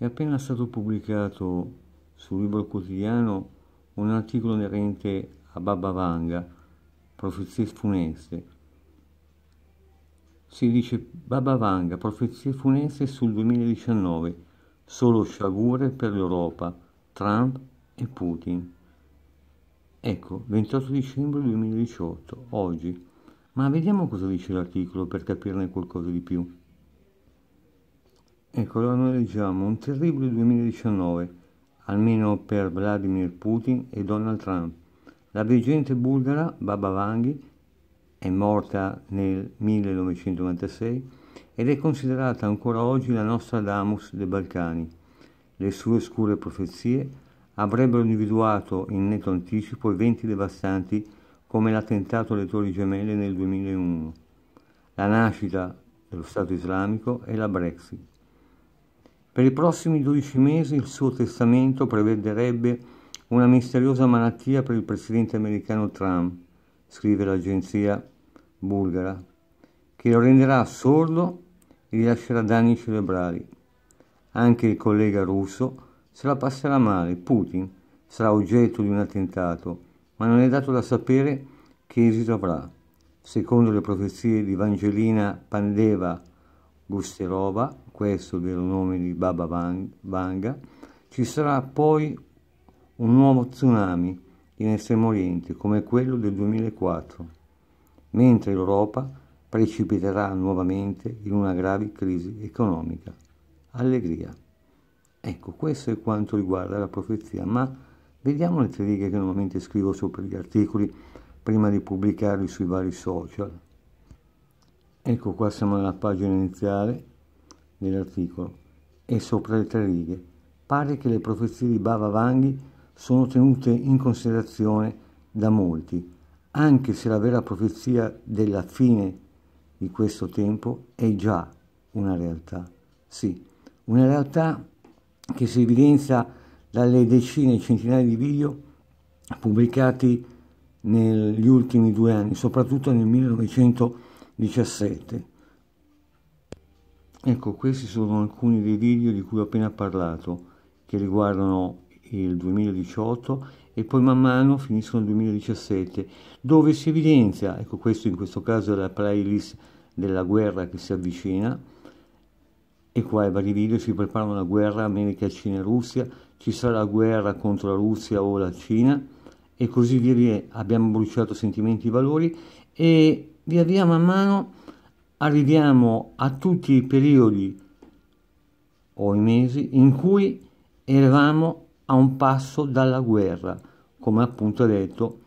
È appena stato pubblicato sul libro quotidiano un articolo inerente a Baba Vanga, profezie funeste. Si dice Baba Vanga, profezie funeste sul 2019, solo sciagure per l'Europa, Trump e Putin. Ecco, 28 dicembre 2018, oggi. Ma vediamo cosa dice l'articolo per capirne qualcosa di più. Ecco, noi leggiamo un terribile 2019, almeno per Vladimir Putin e Donald Trump. La dirigente bulgara Baba Vanghi è morta nel 1996 ed è considerata ancora oggi la nostra Damus dei Balcani. Le sue scure profezie avrebbero individuato in netto anticipo eventi devastanti come l'attentato alle Torri Gemelle nel 2001, la nascita dello Stato islamico e la Brexit. Per i prossimi 12 mesi il suo testamento prevederebbe una misteriosa malattia per il presidente americano Trump, scrive l'agenzia bulgara, che lo renderà sordo e gli lascerà danni cerebrali. Anche il collega russo se la passerà male, Putin sarà oggetto di un attentato, ma non è dato da sapere che esito avrà. Secondo le profezie di Vangelina Pandeva Gusterova, questo il vero nome di Baba Vanga, ci sarà poi un nuovo tsunami in Estremo Oriente come quello del 2004, mentre l'Europa precipiterà nuovamente in una grave crisi economica. Allegria. Ecco, questo è quanto riguarda la profezia, ma vediamo le tre righe che normalmente scrivo sopra gli articoli prima di pubblicarli sui vari social. Ecco qua siamo nella pagina iniziale nell'articolo, è sopra le tre righe. Pare che le profezie di Bava Vanghi sono tenute in considerazione da molti, anche se la vera profezia della fine di questo tempo è già una realtà. Sì, una realtà che si evidenzia dalle decine e centinaia di video pubblicati negli ultimi due anni, soprattutto nel 1917, Ecco, questi sono alcuni dei video di cui ho appena parlato, che riguardano il 2018 e poi man mano finiscono il 2017, dove si evidenzia, ecco questo in questo caso è la playlist della guerra che si avvicina, e qua i vari video si preparano la guerra America, Cina, e Russia, ci sarà la guerra contro la Russia o la Cina, e così via, via. abbiamo bruciato sentimenti e valori, e via via man mano arriviamo a tutti i periodi o i mesi in cui eravamo a un passo dalla guerra, come appunto detto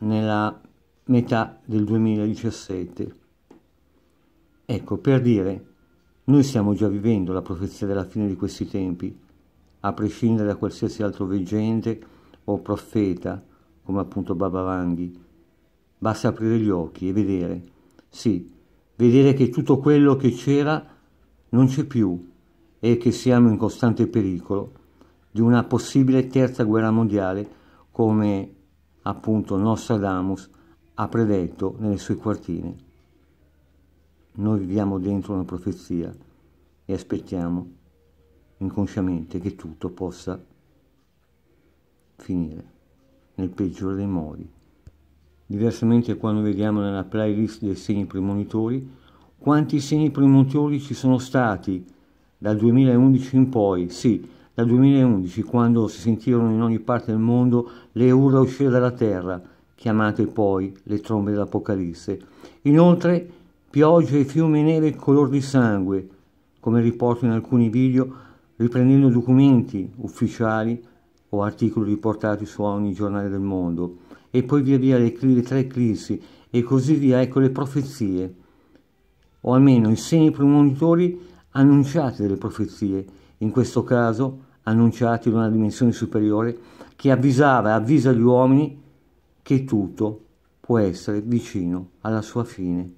nella metà del 2017. Ecco, per dire, noi stiamo già vivendo la profezia della fine di questi tempi, a prescindere da qualsiasi altro veggente o profeta, come appunto Baba Vanghi. Basta aprire gli occhi e vedere. Sì, vedere che tutto quello che c'era non c'è più e che siamo in costante pericolo di una possibile terza guerra mondiale come appunto Nostradamus ha predetto nelle sue quartine. Noi viviamo dentro una profezia e aspettiamo inconsciamente che tutto possa finire nel peggiore dei modi diversamente quando vediamo nella playlist dei segni premonitori, quanti segni premonitori ci sono stati dal 2011 in poi, sì, dal 2011 quando si sentirono in ogni parte del mondo le urla uscire dalla terra, chiamate poi le trombe dell'Apocalisse. Inoltre piogge e neve nere color di sangue, come riporto in alcuni video riprendendo documenti ufficiali o articoli riportati su ogni giornale del mondo e poi via via le, le tre eclissi e così via, ecco le profezie, o almeno i segni premonitori annunciati delle profezie, in questo caso annunciati in una dimensione superiore, che avvisava, avvisa gli uomini che tutto può essere vicino alla sua fine.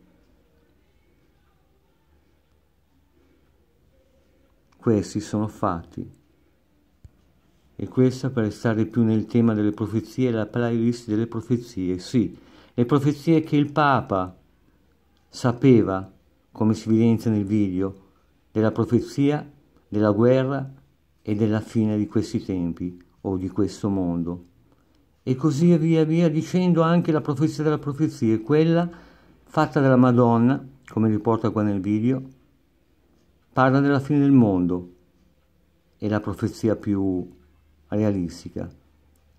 Questi sono fatti e questa, per stare più nel tema delle profezie, la playlist delle profezie, sì, le profezie che il Papa sapeva, come si evidenzia nel video, della profezia, della guerra e della fine di questi tempi o di questo mondo. E così via via dicendo anche la profezia della profezia, quella fatta dalla Madonna, come riporta qua nel video, parla della fine del mondo. È la profezia più realistica,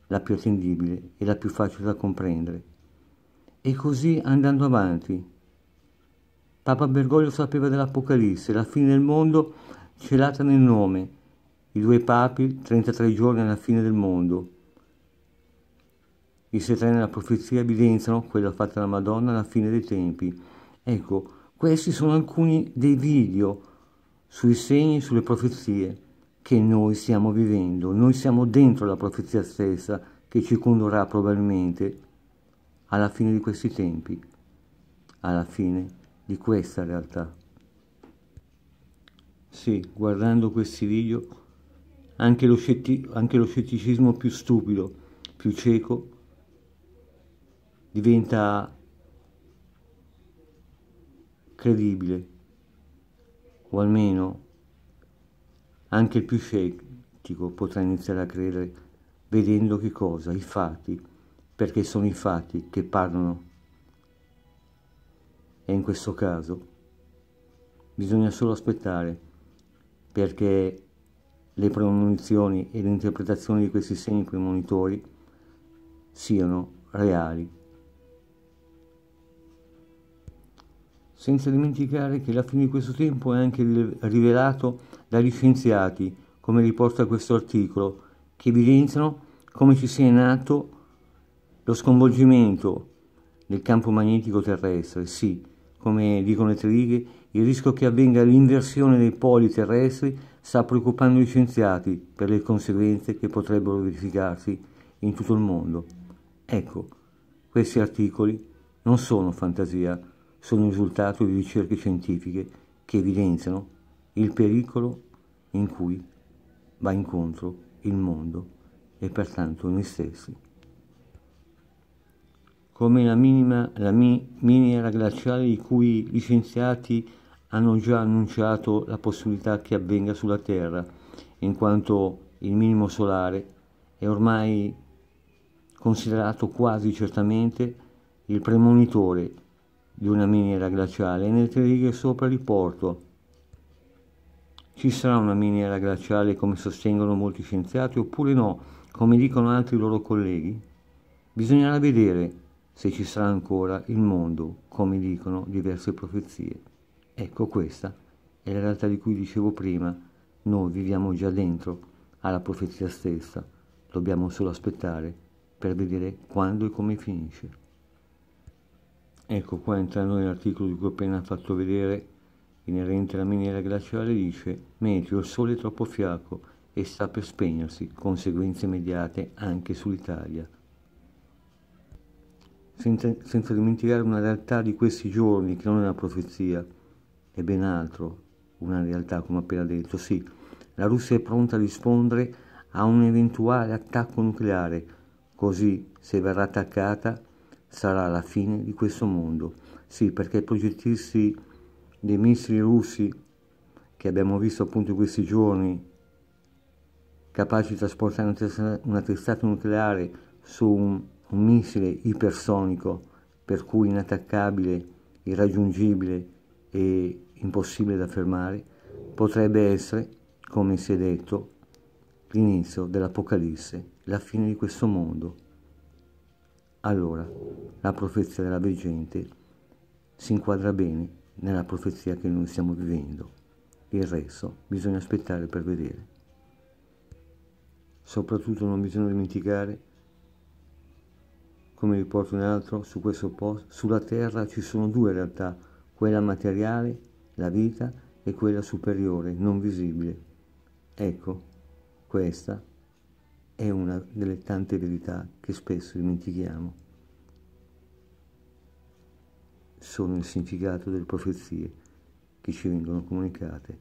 la più attendibile e la più facile da comprendere. E così andando avanti. Papa Bergoglio sapeva dell'Apocalisse, la fine del mondo celata nel nome, i due papi 33 giorni alla fine del mondo. I setani nella profezia evidenziano quella fatta dalla Madonna alla fine dei tempi. Ecco, questi sono alcuni dei video sui segni e sulle profezie che noi stiamo vivendo, noi siamo dentro la profezia stessa che ci condurrà probabilmente alla fine di questi tempi, alla fine di questa realtà. Sì, guardando questi video, anche lo, anche lo scetticismo più stupido, più cieco, diventa credibile, o almeno anche il più scettico potrà iniziare a credere vedendo che cosa? I fatti, perché sono i fatti che parlano. E in questo caso bisogna solo aspettare perché le premonizioni e l'interpretazione di questi segni premonitori siano reali. Senza dimenticare che la fine di questo tempo è anche rivelato dagli scienziati, come riporta questo articolo, che evidenziano come ci sia nato lo sconvolgimento del campo magnetico terrestre, sì, come dicono le tre righe, il rischio che avvenga l'inversione dei poli terrestri sta preoccupando gli scienziati per le conseguenze che potrebbero verificarsi in tutto il mondo. Ecco, questi articoli non sono fantasia, sono il risultato di ricerche scientifiche che evidenziano il pericolo in cui va incontro il mondo e pertanto noi stessi. Come la, minima, la mi, miniera glaciale di cui gli scienziati hanno già annunciato la possibilità che avvenga sulla Terra, in quanto il minimo solare è ormai considerato quasi certamente il premonitore di una miniera glaciale nelle tre righe sopra riporto ci sarà una miniera glaciale come sostengono molti scienziati oppure no, come dicono altri loro colleghi? Bisognerà vedere se ci sarà ancora il mondo, come dicono diverse profezie. Ecco questa è la realtà di cui dicevo prima, noi viviamo già dentro alla profezia stessa, dobbiamo solo aspettare per vedere quando e come finisce. Ecco qua entra noi l'articolo di cui ho appena fatto vedere inerente alla miniera glaciale, dice «Meteo, il sole è troppo fiaco e sta per spegnersi, conseguenze immediate anche sull'Italia». Senza, senza dimenticare una realtà di questi giorni che non è una profezia, è ben altro, una realtà come appena detto, sì, la Russia è pronta a rispondere a un eventuale attacco nucleare, così se verrà attaccata sarà la fine di questo mondo. Sì, perché progettirsi dei missili russi che abbiamo visto appunto in questi giorni, capaci di trasportare una testata nucleare su un, un missile ipersonico, per cui inattaccabile, irraggiungibile e impossibile da fermare, potrebbe essere, come si è detto, l'inizio dell'Apocalisse, la fine di questo mondo. Allora, la profezia della veggente si inquadra bene nella profezia che noi stiamo vivendo. Il resto bisogna aspettare per vedere. Soprattutto non bisogna dimenticare, come riporto un altro, su questo posto, sulla terra ci sono due realtà, quella materiale, la vita, e quella superiore, non visibile. Ecco, questa è una delle tante verità che spesso dimentichiamo sono il significato delle profezie che ci vengono comunicate,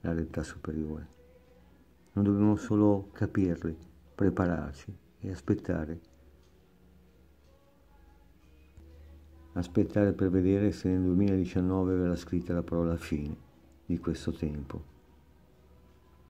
la realtà superiore. Non dobbiamo solo capirle, prepararci e aspettare. Aspettare per vedere se nel 2019 verrà scritta la parola fine di questo tempo.